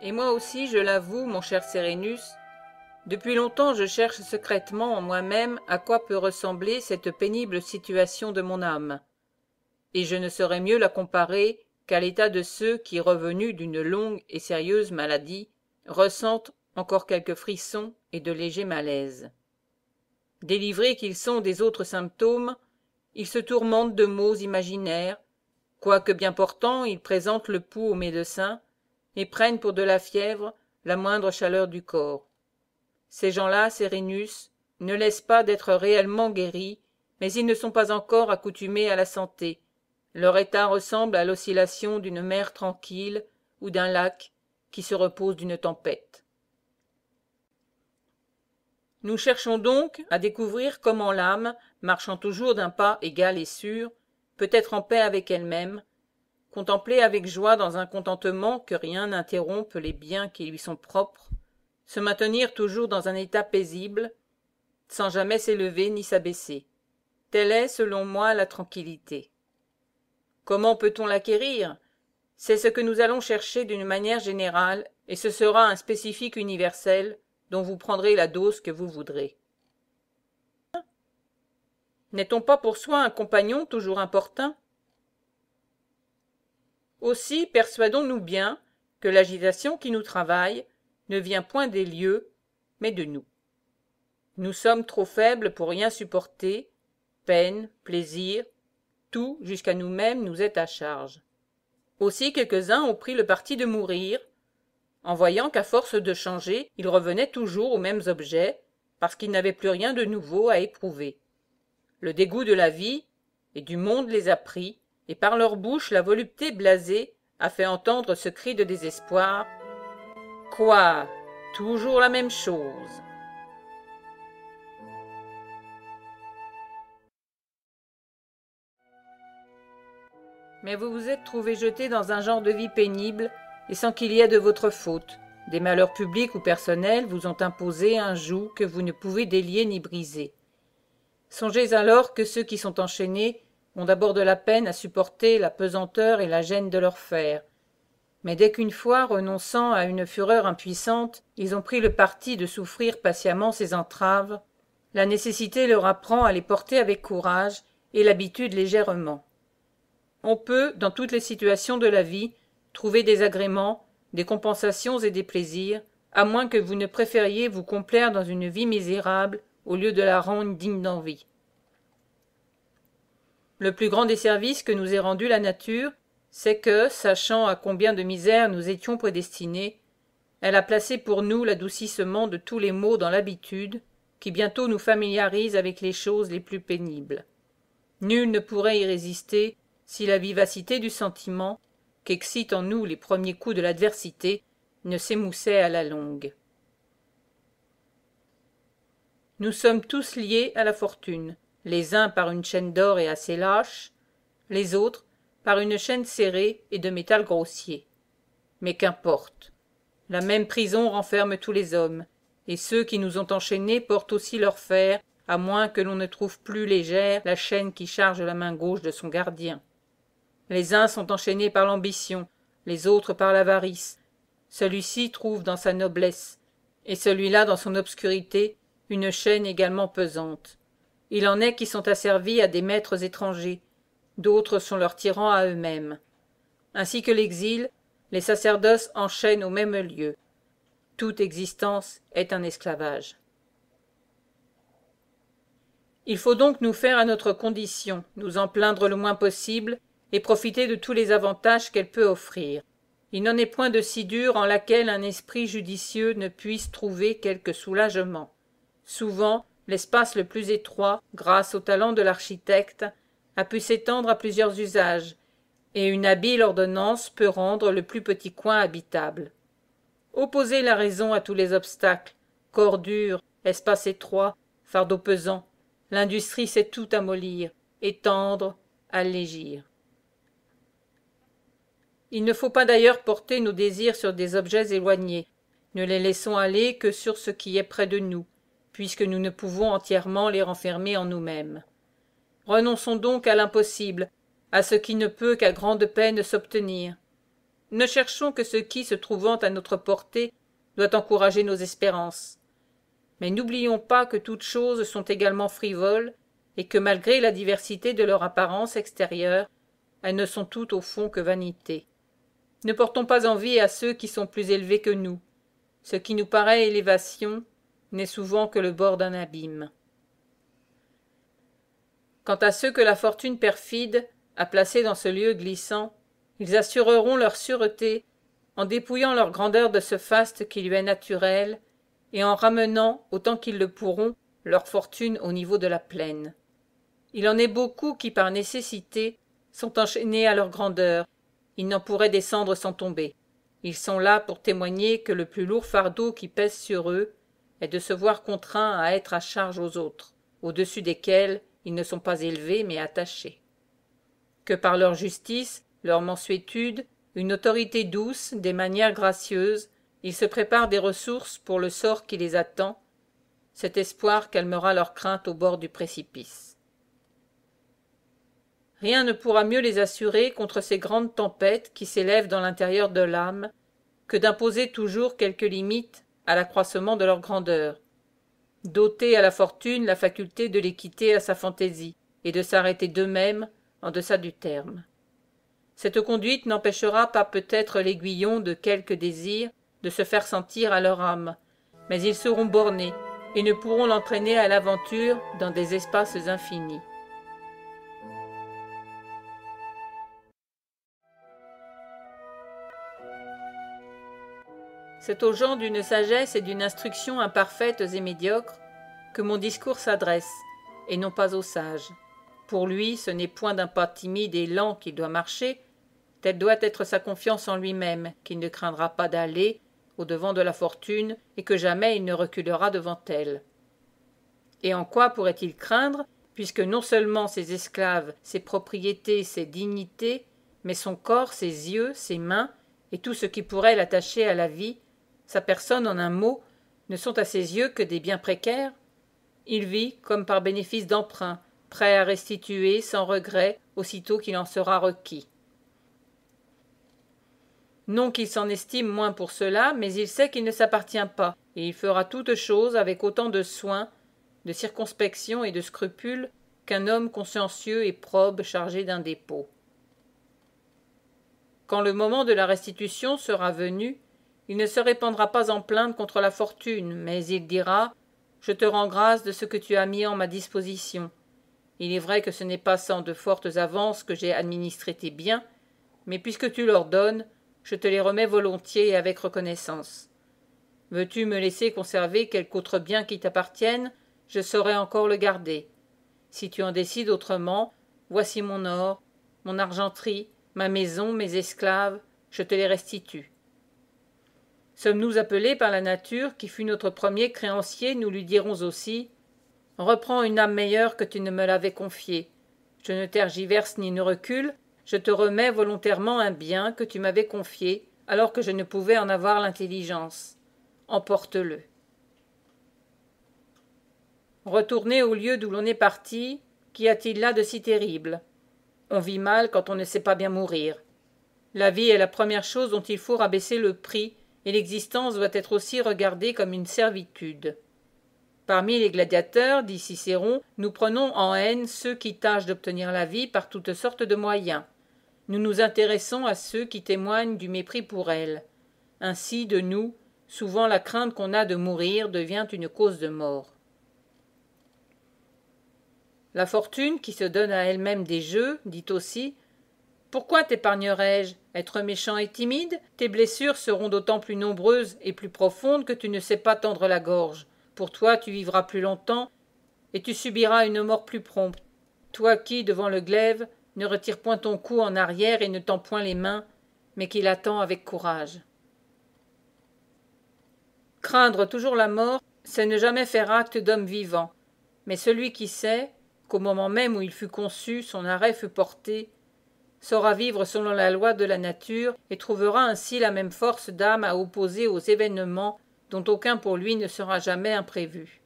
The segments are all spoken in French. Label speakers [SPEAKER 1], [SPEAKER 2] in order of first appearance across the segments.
[SPEAKER 1] Et moi aussi, je l'avoue, mon cher Sérénus, depuis longtemps je cherche secrètement en moi-même à quoi peut ressembler cette pénible situation de mon âme, et je ne saurais mieux la comparer qu'à l'état de ceux qui, revenus d'une longue et sérieuse maladie, ressentent encore quelques frissons et de légers malaises. Délivrés qu'ils sont des autres symptômes, ils se tourmentent de maux imaginaires, quoique bien portants, ils présentent le pouls au médecin, et prennent pour de la fièvre la moindre chaleur du corps ces gens-là Sérénus, ne laissent pas d'être réellement guéris mais ils ne sont pas encore accoutumés à la santé leur état ressemble à l'oscillation d'une mer tranquille ou d'un lac qui se repose d'une tempête nous cherchons donc à découvrir comment l'âme marchant toujours d'un pas égal et sûr peut être en paix avec elle-même contempler avec joie dans un contentement que rien n'interrompe les biens qui lui sont propres, se maintenir toujours dans un état paisible, sans jamais s'élever ni s'abaisser. Telle est, selon moi, la tranquillité. Comment peut-on l'acquérir C'est ce que nous allons chercher d'une manière générale, et ce sera un spécifique universel dont vous prendrez la dose que vous voudrez. N'est-on pas pour soi un compagnon toujours important aussi persuadons-nous bien que l'agitation qui nous travaille ne vient point des lieux, mais de nous. Nous sommes trop faibles pour rien supporter, peine, plaisir, tout jusqu'à nous-mêmes nous est à charge. Aussi quelques-uns ont pris le parti de mourir, en voyant qu'à force de changer, ils revenaient toujours aux mêmes objets, parce qu'ils n'avaient plus rien de nouveau à éprouver. Le dégoût de la vie et du monde les a pris, et par leur bouche la volupté blasée a fait entendre ce cri de désespoir. Quoi Toujours la même chose. Mais vous vous êtes trouvé jeté dans un genre de vie pénible et sans qu'il y ait de votre faute. Des malheurs publics ou personnels vous ont imposé un joug que vous ne pouvez délier ni briser. Songez alors que ceux qui sont enchaînés ont d'abord de la peine à supporter la pesanteur et la gêne de leur fer mais dès qu'une fois renonçant à une fureur impuissante ils ont pris le parti de souffrir patiemment ces entraves la nécessité leur apprend à les porter avec courage et l'habitude légèrement on peut dans toutes les situations de la vie trouver des agréments des compensations et des plaisirs à moins que vous ne préfériez vous complaire dans une vie misérable au lieu de la rendre digne d'envie le plus grand des services que nous ait rendu la nature, c'est que, sachant à combien de misères nous étions prédestinés, elle a placé pour nous l'adoucissement de tous les maux dans l'habitude, qui bientôt nous familiarise avec les choses les plus pénibles. Nul ne pourrait y résister si la vivacité du sentiment, qu'excitent en nous les premiers coups de l'adversité, ne s'émoussait à la longue. Nous sommes tous liés à la fortune les uns par une chaîne d'or et assez lâche, les autres par une chaîne serrée et de métal grossier. Mais qu'importe. La même prison renferme tous les hommes, et ceux qui nous ont enchaînés portent aussi leur fer, à moins que l'on ne trouve plus légère la chaîne qui charge la main gauche de son gardien. Les uns sont enchaînés par l'ambition, les autres par l'avarice. Celui-ci trouve dans sa noblesse, et celui-là dans son obscurité, une chaîne également pesante. Il en est qui sont asservis à des maîtres étrangers, d'autres sont leurs tyrans à eux-mêmes. Ainsi que l'exil, les sacerdoces enchaînent au même lieu. Toute existence est un esclavage. Il faut donc nous faire à notre condition, nous en plaindre le moins possible, et profiter de tous les avantages qu'elle peut offrir. Il n'en est point de si dur en laquelle un esprit judicieux ne puisse trouver quelque soulagement. Souvent, l'espace le plus étroit, grâce au talent de l'architecte, a pu s'étendre à plusieurs usages, et une habile ordonnance peut rendre le plus petit coin habitable. Opposer la raison à tous les obstacles, corps dur, espace étroit, fardeau pesant. L'industrie sait tout amollir, étendre, allégir. Il ne faut pas d'ailleurs porter nos désirs sur des objets éloignés. Ne les laissons aller que sur ce qui est près de nous, puisque nous ne pouvons entièrement les renfermer en nous-mêmes. Renonçons donc à l'impossible, à ce qui ne peut qu'à grande peine s'obtenir. Ne cherchons que ce qui, se trouvant à notre portée, doit encourager nos espérances. Mais n'oublions pas que toutes choses sont également frivoles et que malgré la diversité de leur apparence extérieure, elles ne sont toutes au fond que vanité. Ne portons pas envie à ceux qui sont plus élevés que nous. Ce qui nous paraît élévation n'est souvent que le bord d'un abîme. Quant à ceux que la fortune perfide a placés dans ce lieu glissant, ils assureront leur sûreté en dépouillant leur grandeur de ce faste qui lui est naturel et en ramenant, autant qu'ils le pourront, leur fortune au niveau de la plaine. Il en est beaucoup qui, par nécessité, sont enchaînés à leur grandeur. Ils n'en pourraient descendre sans tomber. Ils sont là pour témoigner que le plus lourd fardeau qui pèse sur eux est de se voir contraint à être à charge aux autres, au-dessus desquels ils ne sont pas élevés mais attachés. Que par leur justice, leur mansuétude, une autorité douce, des manières gracieuses, ils se préparent des ressources pour le sort qui les attend. Cet espoir calmera leur crainte au bord du précipice. Rien ne pourra mieux les assurer contre ces grandes tempêtes qui s'élèvent dans l'intérieur de l'âme que d'imposer toujours quelques limites à l'accroissement de leur grandeur doter à la fortune la faculté de les quitter à sa fantaisie et de s'arrêter d'eux-mêmes en deçà du terme. Cette conduite n'empêchera pas peut-être l'aiguillon de quelque désir de se faire sentir à leur âme, mais ils seront bornés et ne pourront l'entraîner à l'aventure dans des espaces infinis. C'est aux gens d'une sagesse et d'une instruction imparfaites et médiocres que mon discours s'adresse, et non pas aux sages. Pour lui, ce n'est point d'un pas timide et lent qu'il doit marcher, telle doit être sa confiance en lui-même, qu'il ne craindra pas d'aller au-devant de la fortune et que jamais il ne reculera devant elle. Et en quoi pourrait-il craindre, puisque non seulement ses esclaves, ses propriétés, ses dignités, mais son corps, ses yeux, ses mains, et tout ce qui pourrait l'attacher à la vie sa personne en un mot, ne sont à ses yeux que des biens précaires Il vit comme par bénéfice d'emprunt, prêt à restituer sans regret aussitôt qu'il en sera requis. Non qu'il s'en estime moins pour cela, mais il sait qu'il ne s'appartient pas, et il fera toute chose avec autant de soin, de circonspection et de scrupule qu'un homme consciencieux et probe chargé d'un dépôt. Quand le moment de la restitution sera venu, il ne se répandra pas en plainte contre la fortune, mais il dira Je te rends grâce de ce que tu as mis en ma disposition. Il est vrai que ce n'est pas sans de fortes avances que j'ai administré tes biens, mais puisque tu donnes, je te les remets volontiers et avec reconnaissance. Veux-tu me laisser conserver quelque autre bien qui t'appartienne Je saurai encore le garder. Si tu en décides autrement, voici mon or, mon argenterie, ma maison, mes esclaves, je te les restitue. Sommes-nous appelés par la nature qui fut notre premier créancier, nous lui dirons aussi Reprends une âme meilleure que tu ne me l'avais confiée. Je ne tergiverse ni ne recule, je te remets volontairement un bien que tu m'avais confié alors que je ne pouvais en avoir l'intelligence. Emporte-le. Retourner au lieu d'où l'on est parti, qu'y a-t-il là de si terrible On vit mal quand on ne sait pas bien mourir. La vie est la première chose dont il faut rabaisser le prix et l'existence doit être aussi regardée comme une servitude. Parmi les gladiateurs, dit Cicéron, nous prenons en haine ceux qui tâchent d'obtenir la vie par toutes sortes de moyens. Nous nous intéressons à ceux qui témoignent du mépris pour elle. Ainsi, de nous, souvent la crainte qu'on a de mourir devient une cause de mort. La fortune qui se donne à elle-même des jeux, dit aussi, pourquoi t'épargnerais-je Être méchant et timide, tes blessures seront d'autant plus nombreuses et plus profondes que tu ne sais pas tendre la gorge. Pour toi, tu vivras plus longtemps et tu subiras une mort plus prompte. Toi qui, devant le glaive, ne retire point ton cou en arrière et ne tends point les mains, mais qui l'attend avec courage. Craindre toujours la mort, c'est ne jamais faire acte d'homme vivant. Mais celui qui sait qu'au moment même où il fut conçu, son arrêt fut porté, saura vivre selon la loi de la nature et trouvera ainsi la même force d'âme à opposer aux événements dont aucun pour lui ne sera jamais imprévu.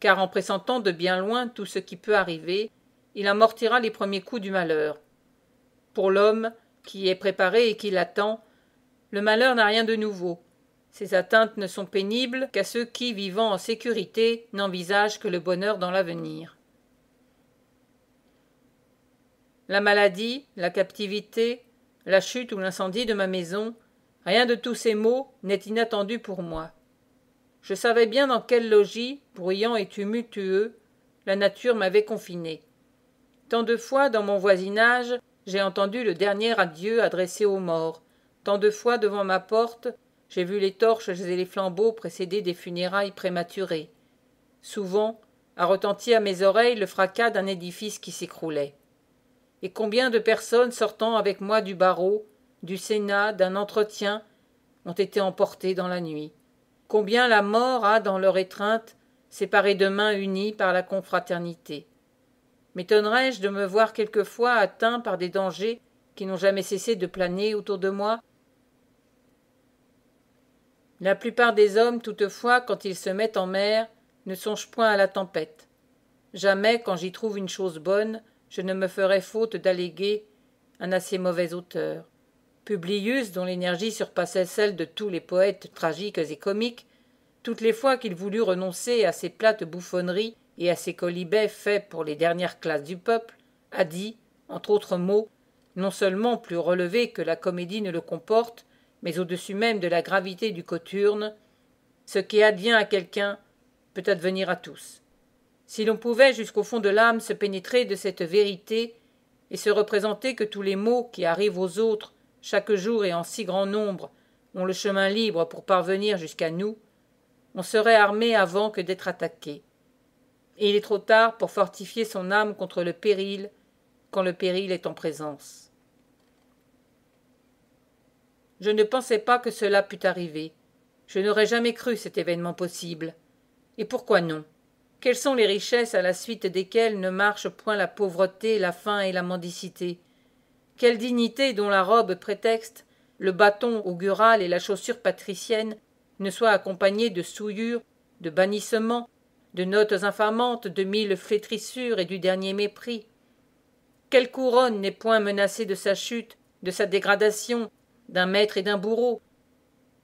[SPEAKER 1] Car en pressentant de bien loin tout ce qui peut arriver, il amortira les premiers coups du malheur. Pour l'homme, qui est préparé et qui l'attend, le malheur n'a rien de nouveau. Ses atteintes ne sont pénibles qu'à ceux qui, vivant en sécurité, n'envisagent que le bonheur dans l'avenir. La maladie, la captivité, la chute ou l'incendie de ma maison, rien de tous ces mots n'est inattendu pour moi. Je savais bien dans quel logis, bruyant et tumultueux, la nature m'avait confiné. Tant de fois dans mon voisinage, j'ai entendu le dernier adieu adressé aux morts. Tant de fois devant ma porte, j'ai vu les torches et les flambeaux précéder des funérailles prématurées. Souvent, a retenti à mes oreilles le fracas d'un édifice qui s'écroulait et combien de personnes sortant avec moi du barreau, du Sénat, d'un entretien, ont été emportées dans la nuit. Combien la mort a dans leur étreinte séparé de mains unies par la confraternité. M'étonnerais-je de me voir quelquefois atteint par des dangers qui n'ont jamais cessé de planer autour de moi La plupart des hommes, toutefois, quand ils se mettent en mer, ne songent point à la tempête. Jamais, quand j'y trouve une chose bonne, je ne me ferais faute d'alléguer un assez mauvais auteur. Publius, dont l'énergie surpassait celle de tous les poètes tragiques et comiques, toutes les fois qu'il voulut renoncer à ses plates bouffonneries et à ses colibets faits pour les dernières classes du peuple, a dit, entre autres mots, non seulement plus relevé que la comédie ne le comporte, mais au-dessus même de la gravité du coturne, ce qui advient à quelqu'un peut advenir à tous. Si l'on pouvait jusqu'au fond de l'âme se pénétrer de cette vérité et se représenter que tous les maux qui arrivent aux autres, chaque jour et en si grand nombre, ont le chemin libre pour parvenir jusqu'à nous, on serait armé avant que d'être attaqué. Et il est trop tard pour fortifier son âme contre le péril quand le péril est en présence. Je ne pensais pas que cela pût arriver. Je n'aurais jamais cru cet événement possible. Et pourquoi non quelles sont les richesses à la suite desquelles ne marchent point la pauvreté, la faim et la mendicité Quelle dignité dont la robe prétexte, le bâton augural et la chaussure patricienne ne soient accompagnées de souillures, de bannissements, de notes infamantes, de mille flétrissures et du dernier mépris Quelle couronne n'est point menacée de sa chute, de sa dégradation, d'un maître et d'un bourreau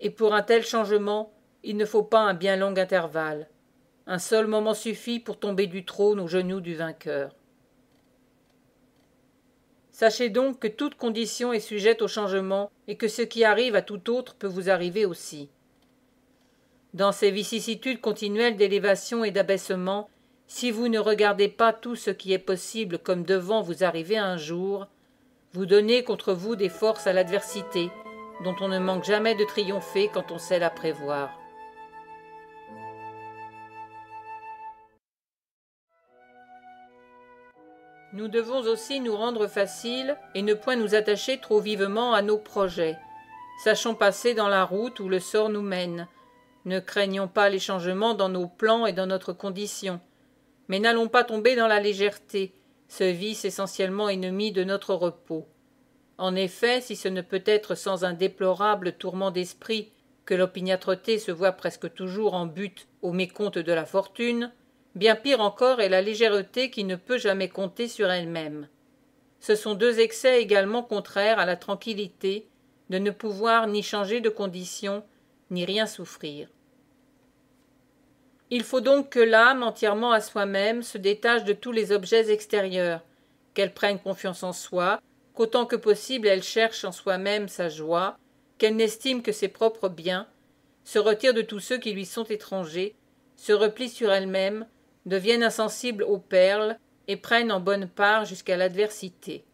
[SPEAKER 1] Et pour un tel changement, il ne faut pas un bien long intervalle. Un seul moment suffit pour tomber du trône aux genoux du vainqueur. Sachez donc que toute condition est sujette au changement et que ce qui arrive à tout autre peut vous arriver aussi. Dans ces vicissitudes continuelles d'élévation et d'abaissement, si vous ne regardez pas tout ce qui est possible comme devant vous arriver un jour, vous donnez contre vous des forces à l'adversité, dont on ne manque jamais de triompher quand on sait la prévoir. Nous devons aussi nous rendre faciles et ne point nous attacher trop vivement à nos projets. Sachons passer dans la route où le sort nous mène. Ne craignons pas les changements dans nos plans et dans notre condition. Mais n'allons pas tomber dans la légèreté, ce vice essentiellement ennemi de notre repos. En effet, si ce ne peut être sans un déplorable tourment d'esprit que l'opiniâtreté se voit presque toujours en butte au mécompte de la fortune, Bien pire encore est la légèreté qui ne peut jamais compter sur elle-même. Ce sont deux excès également contraires à la tranquillité, de ne pouvoir ni changer de condition, ni rien souffrir. Il faut donc que l'âme, entièrement à soi-même, se détache de tous les objets extérieurs, qu'elle prenne confiance en soi, qu'autant que possible elle cherche en soi-même sa joie, qu'elle n'estime que ses propres biens, se retire de tous ceux qui lui sont étrangers, se replie sur elle-même, deviennent insensibles aux perles et prennent en bonne part jusqu'à l'adversité.